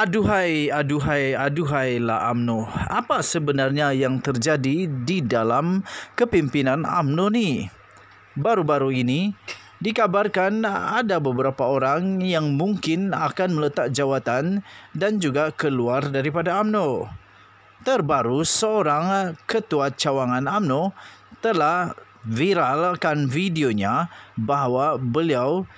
Aduhai, aduhai, aduhai la AMNO. Apa sebenarnya yang terjadi di dalam kepimpinan AMNO ni? Baru-baru ini dikabarkan ada beberapa orang yang mungkin akan meletak jawatan dan juga keluar daripada AMNO. Terbaru seorang ketua cawangan AMNO telah viralkan videonya bahawa beliau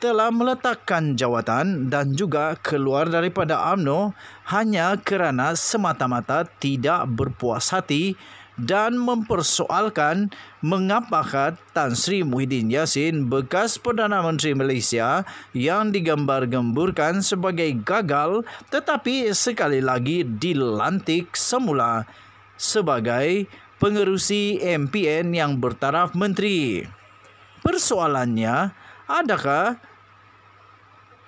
telah meletakkan jawatan dan juga keluar daripada AMNO hanya kerana semata-mata tidak berpuas hati dan mempersoalkan mengapakah Tan Sri Muhyiddin Yassin bekas Perdana Menteri Malaysia yang digembar-gemburkan sebagai gagal tetapi sekali lagi dilantik semula sebagai pengerusi MPN yang bertaraf menteri. Persoalannya, adakah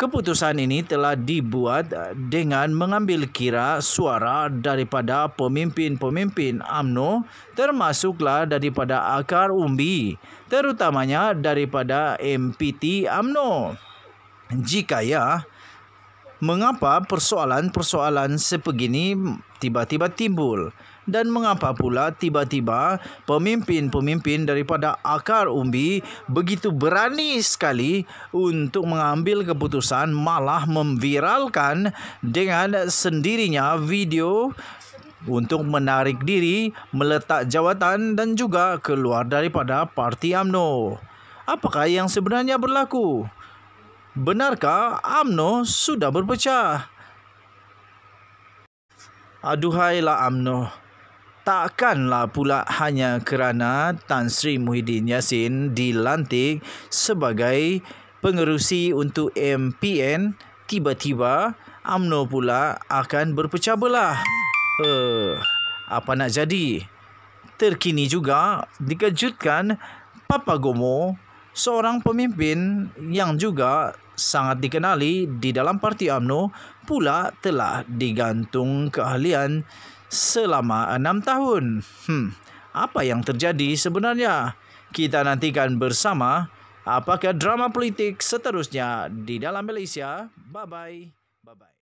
Keputusan ini telah dibuat eh, dengan mengambil kira suara daripada pemimpin-pemimpin AMNO termasuklah daripada akar umbi terutamanya daripada MPT AMNO. Jika ya, mengapa persoalan-persoalan sebegini tiba-tiba timbul? dan mengapa pula tiba-tiba pemimpin-pemimpin daripada akar umbi begitu berani sekali untuk mengambil keputusan malah memviralkan dengan sendirinya video untuk menarik diri, meletak jawatan dan juga keluar daripada parti AMNO. Apakah yang sebenarnya berlaku? Benarkah AMNO sudah berpecah? Aduhailah AMNO takkanlah pula hanya kerana Tan Sri Muhyiddin Yassin dilantik sebagai pengerusi untuk MPN tiba-tiba UMNO pula akan berpecah belah. Uh, eh, apa nak jadi? Terkini juga dikejutkan Papa Gomo seorang pemimpin yang juga sangat dikenali di dalam parti Amno pula telah digantung keahlian selama enam tahun. Hmm, apa yang terjadi sebenarnya? Kita nantikan bersama apakah drama politik seterusnya di dalam Malaysia. Bye-bye. Bye-bye.